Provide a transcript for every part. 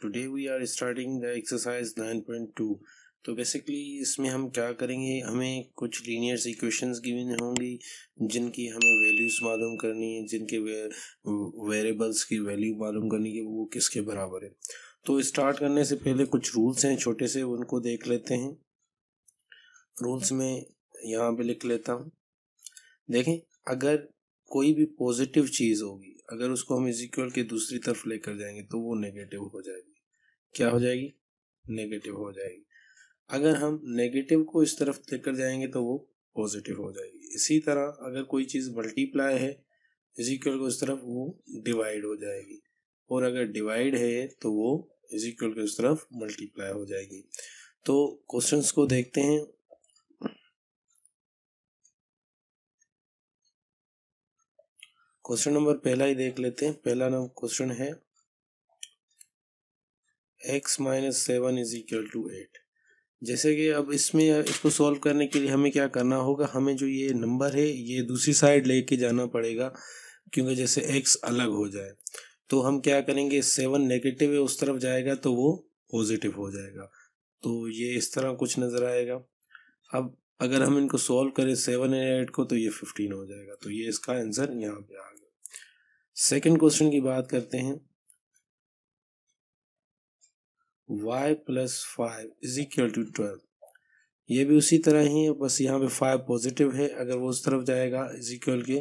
Today we are starting the exercise 9.2. तो basically इसमें हम क्या करेंगे हमें कुछ लीनियर इक्वेशंस गिवन होंगी जिनकी हमें वैल्यूज मालूम करनी है जिनके वेरिएबल्स की वैल्यू मालूम करनी है वो किसके बराबर है तो स्टार्ट करने से पहले कुछ रूल्स हैं छोटे से उनको देख लेते हैं रूल्स में यहाँ पे लिख लेता हूँ देखें अगर कोई भी पॉजिटिव चीज़ होगी अगर उसको हम इजिक्वल के दूसरी तरफ लेकर जाएंगे तो वो नेगेटिव हो जाएगी क्या हो जाएगी नेगेटिव हो जाएगी अगर हम नेगेटिव को इस तरफ लेकर जाएंगे तो वो पॉजिटिव हो जाएगी इसी तरह अगर कोई चीज़ मल्टीप्लाई है इजिक्वल को इस तरफ वो डिवाइड हो जाएगी और अगर डिवाइड है तो वो इजिक्वल को इस तरफ मल्टीप्लाई हो जाएगी तो क्वेश्चंस को देखते हैं क्वेश्चन नंबर पहला ही देख लेते हैं पहला नंबर क्वेश्चन है X minus seven is equal to eight जैसे कि अब इसमें इसको सॉल्व करने के लिए हमें क्या करना होगा हमें जो ये नंबर है ये दूसरी साइड लेके जाना पड़ेगा क्योंकि जैसे एक्स अलग हो जाए तो हम क्या करेंगे सेवन नेगेटिव है उस तरफ जाएगा तो वो पॉजिटिव हो जाएगा तो ये इस तरह कुछ नज़र आएगा अब अगर हम इनको सॉल्व करें सेवन एंड एट को तो ये फिफ्टीन हो जाएगा तो ये इसका आंसर यहाँ पे आ गया सेकंड क्वेश्चन की बात करते हैं y plus five is equal to twelve ये भी उसी तरह ही है बस यहाँ पे फाइव पॉजिटिव है अगर वो उस तरफ जाएगा इज इक्वल के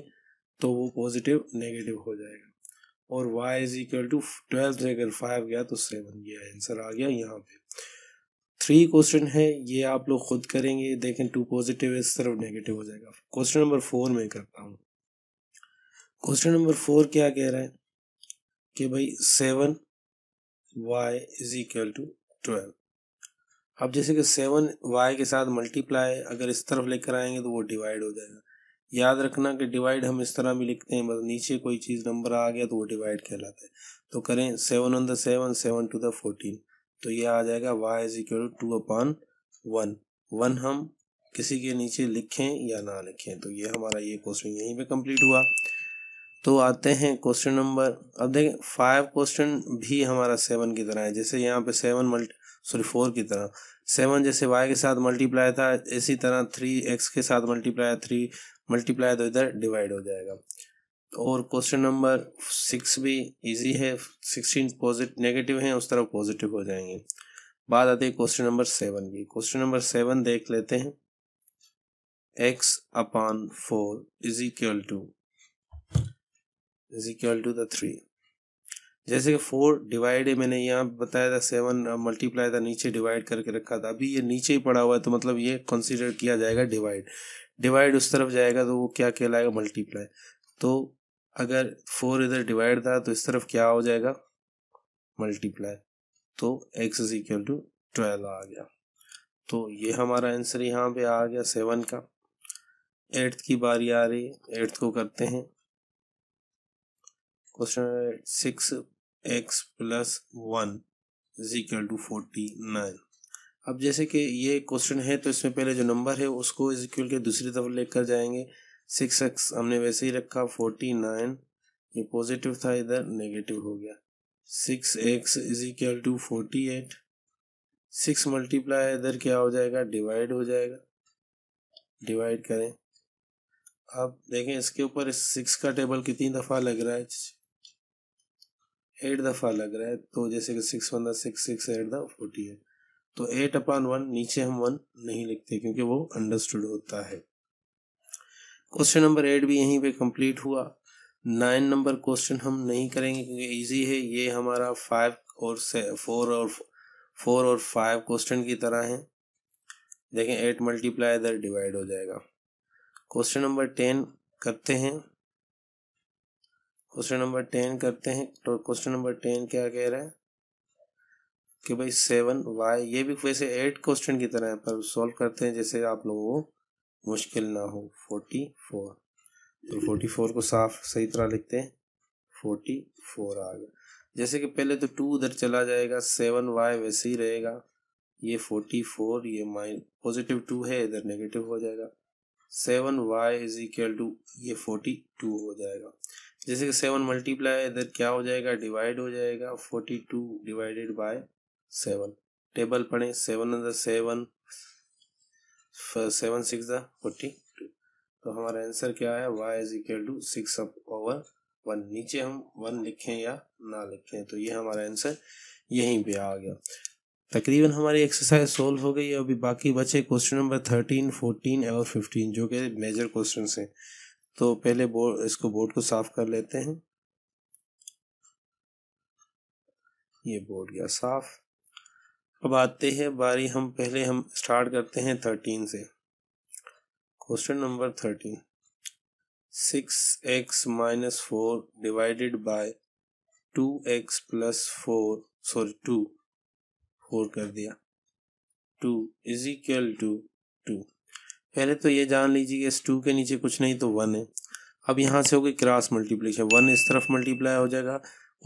तो वो पॉजिटिव नेगेटिव हो जाएगा और y is equal to twelve से अगर फाइव गया तो सेवन गया आंसर आ गया यहाँ पे थ्री क्वेश्चन है ये आप लोग खुद करेंगे देखें टू पॉजिटिव इस तरफ नेगेटिव हो जाएगा क्वेश्चन नंबर फोर में करता हूँ क्वेश्चन नंबर फोर क्या कह रहा है कि भाई seven Y is equal to twelve अब जैसे कि सेवन वाई के साथ मल्टीप्लाई अगर इस तरफ लेकर आएंगे तो वो डिवाइड हो जाएगा याद रखना कि डिवाइड हम इस तरह भी लिखते हैं मतलब नीचे कोई चीज़ नंबर आ गया तो वो डिवाइड कहलाता है तो करें seven on the seven seven two the fourteen तो ये आ जाएगा Y is equal to two upon one one हम किसी के नीचे लिखें या ना लिखें तो ये हमारा ये क्वेश्चन यहीं पे कंप्लीट हुआ तो आते हैं क्वेश्चन नंबर अब देखें फाइव क्वेश्चन भी हमारा सेवन की तरह है जैसे यहाँ पे सेवन मल्टी सॉरी फोर की तरह सेवन जैसे वाई के साथ मल्टीप्लाई था इसी तरह थ्री एक्स के साथ मल्टीप्लाई थ्री मल्टीप्लाई तो इधर डिवाइड हो जाएगा और क्वेश्चन नंबर सिक्स भी इजी है सिक्सटीन पॉजिट नेगेटिव हैं उस तरफ पॉजिटिव हो जाएंगे बात आती है क्वेश्चन नंबर सेवन की क्वेश्चन नंबर सेवन देख लेते हैं X upon four is equal to is equal to the three जैसे कि फोर डिवाइड मैंने यहाँ बताया था सेवन मल्टीप्लाई uh, था नीचे डिवाइड करके रखा था अभी ये नीचे ही पड़ा हुआ है तो मतलब ये कंसिडर किया जाएगा डिवाइड डिवाइड उस तरफ जाएगा तो वो क्या कहलाएगा मल्टीप्लाई तो अगर फोर इधर डिवाइड था तो इस तरफ क्या हो जाएगा मल्टीप्लाई तो X is equal to twelve आ गया तो ये हमारा आंसर यहाँ पे आ गया सेवन का एट्थ की बारी आ रही है एट्थ को करते हैं question six X plus one is equal to forty nine अब जैसे कि ये क्वेश्चन है तो इसमें पहले जो नंबर है उसको इज इक्वल के दूसरी तरफ लेकर जाएंगे सिक्स एक्स हमने वैसे ही रखा फोर्टी नाइन ये पॉजिटिव था इधर नेगेटिव हो गया six X is equal to forty eight six multiply इधर क्या हो जाएगा डिवाइड हो जाएगा डिवाइड करें अब देखें इसके ऊपर सिक्स का टेबल कितनी दफ़ा लग रहा है एट दफ़ा लग रहा है तो जैसे कि सिक्स वन दिक्स सिक्स एट दोर्टी है तो एट अपॉन वन नीचे हम वन नहीं लिखते क्योंकि वो अंडरस्टूड होता है क्वेश्चन नंबर एट भी यहीं पे कंप्लीट हुआ नाइन नंबर क्वेश्चन हम नहीं करेंगे क्योंकि इजी है ये हमारा फाइव और से फोर और फोर और फाइव क्वेश्चन की तरह है देखें एट मल्टीप्लाई इधर डिवाइड हो जाएगा क्वेश्चन नंबर टेन करते हैं क्वेश्चन नंबर टेन करते हैं तो क्वेश्चन नंबर टेन क्या कह रहा है कि भाई सेवन वाई ये भी वैसे एट क्वेश्चन की तरह है पर सॉल्व करते हैं जैसे आप लोगों को मुश्किल ना हो फोर्टी फोर तो फोर्टी फोर को साफ सही तरह लिखते हैं फोर्टी फोर आ गया जैसे कि पहले तो टू उधर चला जाएगा सेवन वाई वैसे ही रहेगा ये फोर्टी फोर ये माइन पॉजिटिव टू है इधर नेगेटिव हो जाएगा seven Y is equal to ये फोर्टी टू हो जाएगा जैसे कि सेवन मल्टीप्लाई इधर क्या हो जाएगा डिवाइड हो जाएगा forty two divided by seven table पढ़े सेवन अंदर seven seven six the forty two तो हमारा आंसर क्या है Y is equal to six over one नीचे हम वन लिखें या ना लिखें तो ये हमारा आंसर यहीं पे आ गया तकरीबन हमारी एक्सरसाइज सोल्व हो गई है अभी बाकी बचे क्वेश्चन नंबर थर्टीन फोर्टीन और फिफ्टीन जो कि मेजर क्वेश्चन हैं तो पहले बोर्ड इसको बोर्ड को साफ कर लेते हैं ये बोर्ड गया साफ अब आते हैं बारी हम पहले हम स्टार्ट करते हैं थर्टीन से question number thirteen six X minus four divided by two X plus four sorry two four कर दिया two is equal to two पहले तो ये जान लीजिए कि इस टू के नीचे कुछ नहीं तो वन है अब यहाँ से होगी क्रॉस मल्टीप्लीकेशन वन इस तरफ मल्टीप्लाई हो जाएगा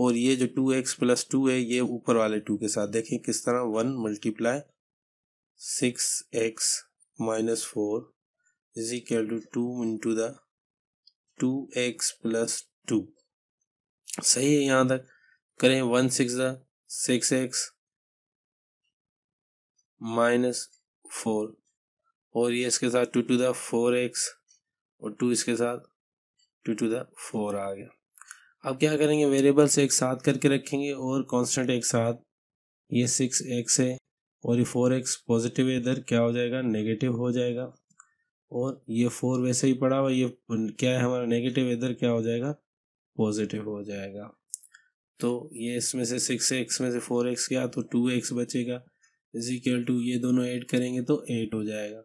और ये जो टू एक्स प्लस टू है ये ऊपर वाले टू के साथ देखें किस तरह one multiply six X minus four is equal to two into the two X plus two सही है यहाँ तक करें one six six X minus four और ये इसके साथ two two the four X और टू इसके साथ टू टू द फोर आ गया अब क्या करेंगे वेरिएबल्स एक साथ करके रखेंगे और कांस्टेंट एक साथ ये सिक्स एक्स है और ये फोर एक्स पॉजिटिव है इधर क्या हो जाएगा नेगेटिव हो जाएगा और ये फोर वैसे ही पड़ा हुआ ये क्या है हमारा नेगेटिव इधर क्या हो जाएगा पॉजिटिव हो जाएगा तो ये इसमें से सिक्स एक्स में से फोर एक्स गया तो टू एक्स बचेगा इजिकल टू ये दोनों ऐड करेंगे तो एट हो जाएगा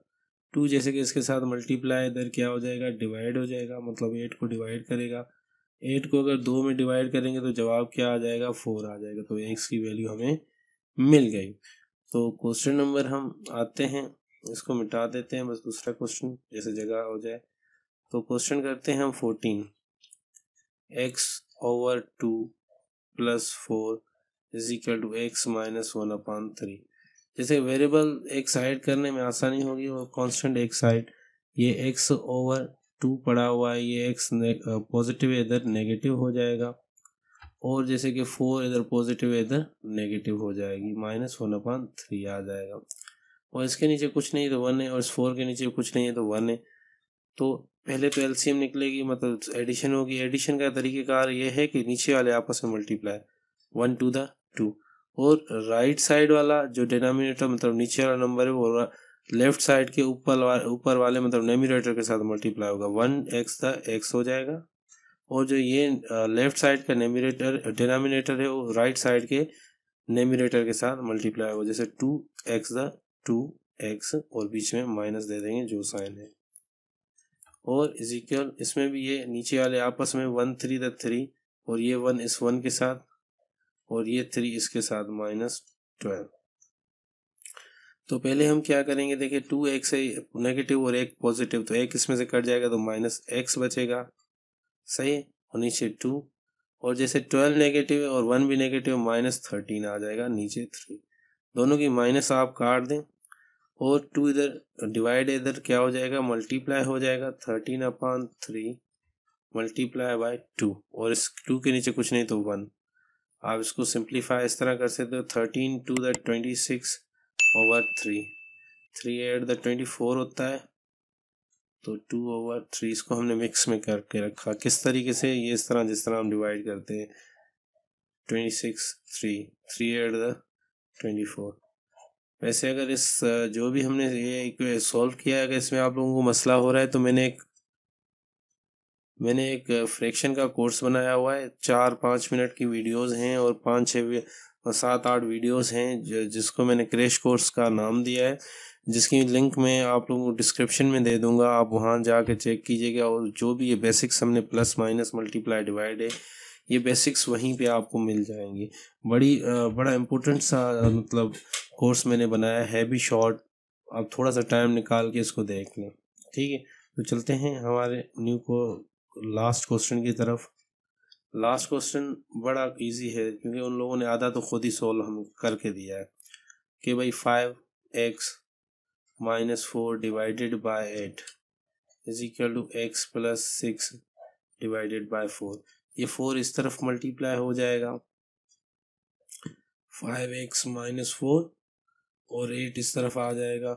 टू जैसे कि इसके साथ मल्टीप्लाई इधर क्या हो जाएगा डिवाइड हो जाएगा मतलब एट को डिवाइड करेगा एट को अगर दो में डिवाइड करेंगे तो जवाब क्या आ जाएगा फोर आ जाएगा तो एक्स की वैल्यू हमें मिल गई तो क्वेश्चन नंबर हम आते हैं इसको मिटा देते हैं बस दूसरा क्वेश्चन जैसे जगह हो जाए तो क्वेश्चन करते हैं हम fourteen X over two plus four is equal to X minus one upon three जैसे वेरिएबल एक साइड करने में आसानी होगी और कांस्टेंट एक साइड ये एक्स ओवर टू पड़ा हुआ है ये एक्स पॉजिटिव इधर नेगेटिव हो जाएगा और जैसे कि फोर इधर पॉजिटिव इधर नेगेटिव हो जाएगी माइनस वन अपॉन थ्री आ जाएगा और इसके नीचे कुछ नहीं तो वन है और इस फोर के नीचे कुछ नहीं है तो वन है तो पहले तो एलसीएम निकलेगी मतलब एडिशन होगी एडिशन का तरीक़ेकार ये है कि नीचे वाले आपस में multiply one two the two और राइट साइड वाला जो डिनोमिनेटर मतलब नीचे वाला नंबर है वो लेफ्ट साइड के ऊपर वाले ऊपर वाले मतलब नेमिनेटर के साथ मल्टीप्लाई होगा वन एक्स था एक्स हो जाएगा और जो ये लेफ्ट साइड का नेमिनेटर डिनोमिनेटर है वो राइट साइड के नेमिनेटर के साथ मल्टीप्लाई होगा जैसे two X the two X और बीच में माइनस दे देंगे जो साइन है और इजिक्वल इसमें भी ये नीचे वाले आपस में वन थ्री द थ्री और ये वन इस वन के साथ और ये थ्री इसके साथ माइनस ट्वेल्व तो पहले हम क्या करेंगे देखिए टू एक्स है नेगेटिव और एक पॉजिटिव तो एक इसमें से कट जाएगा तो माइनस एक्स बचेगा सही और नीचे टू और जैसे ट्वेल्व नेगेटिव है और वन भी नेगेटिव माइनस थर्टीन आ जाएगा नीचे थ्री दोनों की माइनस आप काट दें और टू इधर डिवाइड इधर क्या हो जाएगा मल्टीप्लाई हो जाएगा thirteen upon three multiply by two और इस टू के नीचे कुछ नहीं तो वन आप इसको सिंप्लीफाई इस तरह कर सकते हो thirteen two the twenty six over three three eight the twenty four होता है तो टू ओवर थ्री इसको हमने मिक्स में करके रखा किस तरीके से ये इस तरह जिस तरह हम डिवाइड करते हैं twenty six three three eight the twenty four वैसे अगर इस जो भी हमने ये सॉल्व किया है अगर इसमें आप लोगों को मसला हो रहा है तो मैंने एक मैंने एक फ्रैक्शन का कोर्स बनाया हुआ है चार पाँच मिनट की वीडियोस हैं और पाँच छः सात आठ वीडियोस हैं जिसको मैंने क्रेश कोर्स का नाम दिया है जिसकी लिंक मैं आप लोगों को डिस्क्रिप्शन में दे दूंगा आप वहाँ जाके चेक कीजिएगा और जो भी ये बेसिक्स हमने प्लस माइनस मल्टीप्लाई डिवाइड है ये बेसिक्स वहीं पे आपको मिल जाएंगे बड़ी बड़ा इम्पोर्टेंट सा मतलब कोर्स मैंने बनाया है भी शॉर्ट आप थोड़ा सा टाइम निकाल के इसको देख लें ठीक है तो चलते हैं हमारे न्यू को लास्ट क्वेश्चन की तरफ लास्ट क्वेश्चन बड़ा इजी है क्योंकि उन लोगों ने आधा तो खुद ही सोल्व हम करके दिया है कि भाई five X minus four divided by eight is equal to X plus six divided by four ये फोर इस तरफ मल्टीप्लाई हो जाएगा फाइव एक्स माइनस फोर और एट इस तरफ आ जाएगा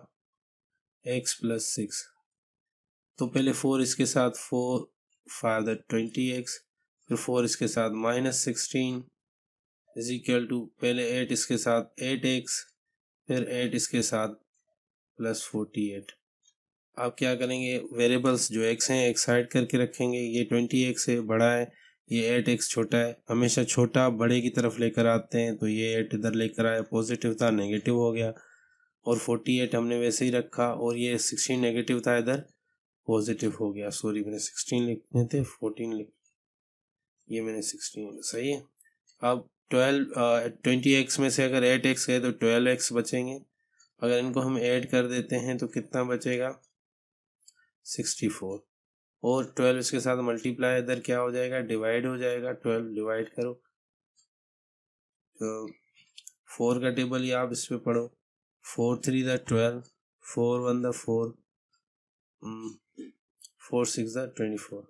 एक्स प्लस सिक्स तो पहले फोर इसके साथ four five that twenty X फिर फोर इसके साथ minus sixteen is equal to पहले एट इसके साथ एट एक्स फिर एट इसके साथ प्लस फोर्टी एट आप क्या करेंगे वेरिएबल्स जो एक्स हैं एक्स हाइड करके रखेंगे ये ट्वेंटी एक्स है बड़ा है ये एट एक्स छोटा है हमेशा छोटा बड़े की तरफ लेकर आते हैं तो ये एट इधर लेकर आए पॉजिटिव था नेगेटिव हो गया और फोर्टी एट हमने वैसे ही रखा और ये सिक्सटीन नेगेटिव था इधर पॉजिटिव हो गया सॉरी मैंने सिक्सटीन लिखने थे फोर्टीन लिख ये मैंने सिक्सटीन सही है अब ट्वेल्व ट्वेंटी एक्स में से अगर एट एक्स गए तो ट्वेल्व एक्स बचेंगे अगर इनको हम ऐड कर देते हैं तो कितना बचेगा सिक्सटी फोर और ट्वेल्व इसके साथ मल्टीप्लाई इधर क्या हो जाएगा डिवाइड हो जाएगा ट्वेल्व डिवाइड करो तो फोर का टेबल ये आप इस पर पढ़ो four three the twelve four one the four four six twenty four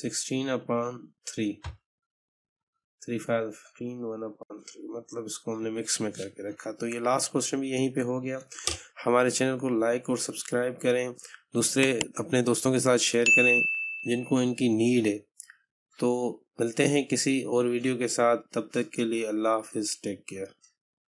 sixteen upon three three five fifteen one upon three मतलब इसको हमने मिक्स में करके रखा तो ये लास्ट क्वेश्चन भी यहीं पे हो गया हमारे चैनल को लाइक और सब्सक्राइब करें दूसरे अपने दोस्तों के साथ शेयर करें जिनको इनकी नीड है तो मिलते हैं किसी और वीडियो के साथ तब तक के लिए अल्लाह हाफिज़ टेक केयर